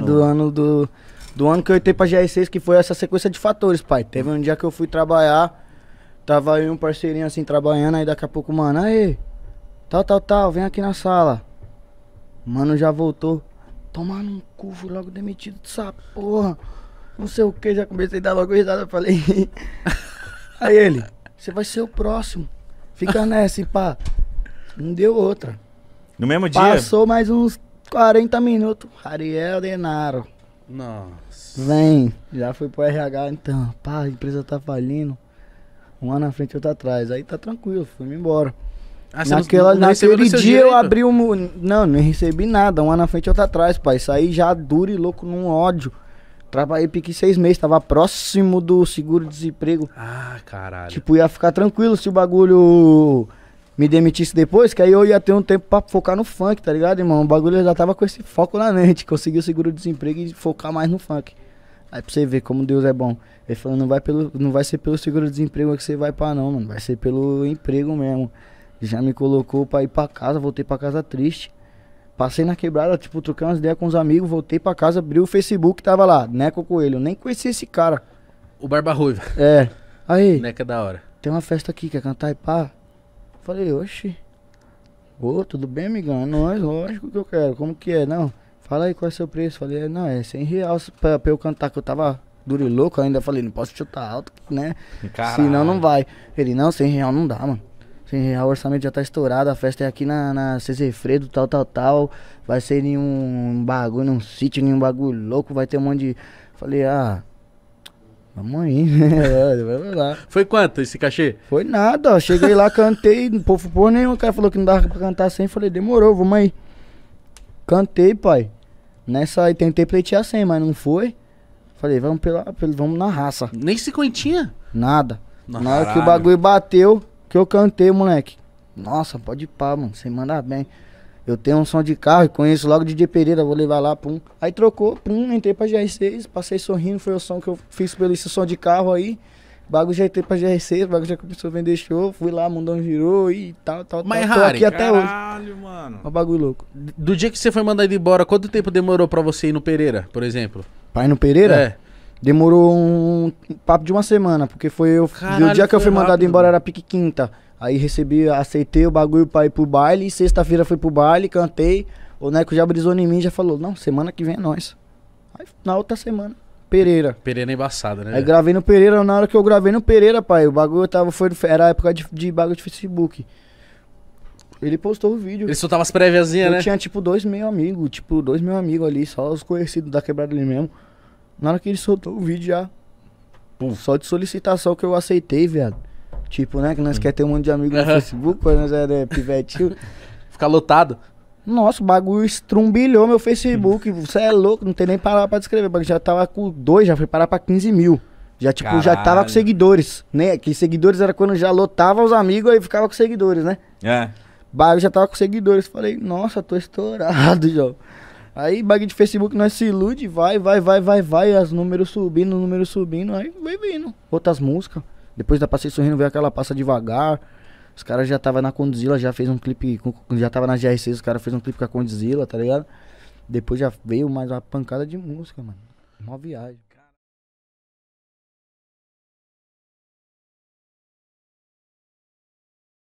do ano do, do ano que eu entrei pra GR6, que foi essa sequência de fatores, pai. Teve um dia que eu fui trabalhar, tava aí um parceirinho assim trabalhando, aí daqui a pouco, mano, aí, tal, tal, tal, vem aqui na sala. Mano já voltou. Tomar um cu, fui logo demitido dessa porra. Não sei o que, já comecei a dar logo risada, falei. aí ele, você vai ser o próximo. Fica nessa, pá. Não deu outra. No mesmo dia? Passou mais uns 40 minutos, Ariel Denaro. Nossa. Vem, já fui pro RH, então, pá, a empresa tá falindo. Um na frente, outro atrás. Aí tá tranquilo, fui embora. Ah, Naquela, não, não naquele dia eu abri um. Não, nem recebi nada. Um na frente, outro atrás, pai. Saí já duro e louco num ódio. Trabalhei piquei seis meses, tava próximo do seguro-desemprego. Ah, caralho. Tipo, ia ficar tranquilo se o bagulho me demitisse depois, que aí eu ia ter um tempo pra focar no funk, tá ligado, irmão? O bagulho já tava com esse foco na mente, conseguiu o seguro-desemprego e focar mais no funk. Aí pra você ver como Deus é bom. Ele falou, não vai, pelo, não vai ser pelo seguro-desemprego que você vai pra não, mano. Vai ser pelo emprego mesmo. Já me colocou pra ir pra casa, voltei pra casa triste. Passei na quebrada, tipo, trocando umas ideias com os amigos, voltei pra casa, abri o Facebook, tava lá, Neco Coelho. Nem conheci esse cara. O Barba Ruiva. É. Aí. Neca é da hora. Tem uma festa aqui, quer cantar e pá? Falei, oxe. Ô, tudo bem, amigão? É nóis, lógico que eu quero. Como que é? Não, fala aí qual é o seu preço. Falei, é, não, é 100 reais pra, pra eu cantar, que eu tava duro e louco ainda. Falei, não posso chutar alto, né? Caralho. Senão não vai. Ele, não, 100 reais não dá, mano. 100 reais, o orçamento já tá estourado. A festa é aqui na, na Fredo, tal, tal, tal. Vai ser em um bagulho, num sítio, em um bagulho louco. Vai ter um monte de... Falei, ah... Vamos aí. Né? Vamos lá. Foi quanto esse cachê? Foi nada, ó. Cheguei lá, cantei, não povo por nenhum. O cara falou que não dava pra cantar sem. Falei, demorou, vamos aí. Cantei, pai. Nessa aí tentei pleitear sem, mas não foi. Falei, vamos, pela, pela, vamos na raça. Nem cinquentinha? Nada. Nossa, na hora caralho. que o bagulho bateu, que eu cantei, moleque. Nossa, pode pá, mano. Você manda bem. Eu tenho um som de carro e conheço logo DJ Pereira, vou levar lá, pum. Aí trocou, pum, entrei pra GR6, passei sorrindo, foi o som que eu fiz pelo esse som de carro aí. Bagulho já entrei pra GR6, bagulho já começou a vender show, fui lá, mundão girou e tal, tal, Mas, tal. Tô aqui até caralho, hoje. mano. Um bagulho louco. Do dia que você foi mandado embora, quanto tempo demorou pra você ir no Pereira, por exemplo? Pai no Pereira? É. Demorou um papo de uma semana, porque foi eu. Caralho, o dia que eu fui mandado embora mano. era pique quinta. Aí recebi, aceitei o bagulho pra ir pro baile. E sexta-feira fui pro baile, cantei. O Neco já brisou em mim já falou: Não, semana que vem é nós. Aí na outra semana, Pereira. Pereira é embaçada, né? Aí gravei no Pereira. Na hora que eu gravei no Pereira, pai, o bagulho tava, foi, era época de, de bagulho de Facebook. Ele postou o vídeo. Ele soltava as prévias, né? Eu tinha tipo dois mil amigos, tipo dois mil amigos ali, só os conhecidos da quebrada ali mesmo. Na hora que ele soltou o vídeo já. Pum. Só de solicitação que eu aceitei, viado. Tipo, né? Que nós hum. quer ter um monte de amigos no Facebook, quando nós era é, né, pivetinho. Ficar lotado. Nossa, o bagulho estrumbilhou meu Facebook. Hum. Você é louco, não tem nem palavra pra descrever. O bagulho já tava com dois, já foi parar pra 15 mil. Já, tipo, Caralho. já tava com seguidores, né? Que seguidores era quando já lotava os amigos e ficava com seguidores, né? É. Bagulho já tava com seguidores. Falei, nossa, tô estourado, João. Aí, bagulho de Facebook, nós se ilude, vai, vai, vai, vai, vai. os números subindo, números subindo, aí vai vindo. Outras músicas. Depois da Passei Sorrindo veio aquela Passa Devagar. Os caras já tava na Condizila, já fez um clipe. já tava na GR6, os caras fez um clipe com a Condizila, tá ligado? Depois já veio mais uma pancada de música, mano. Uma viagem.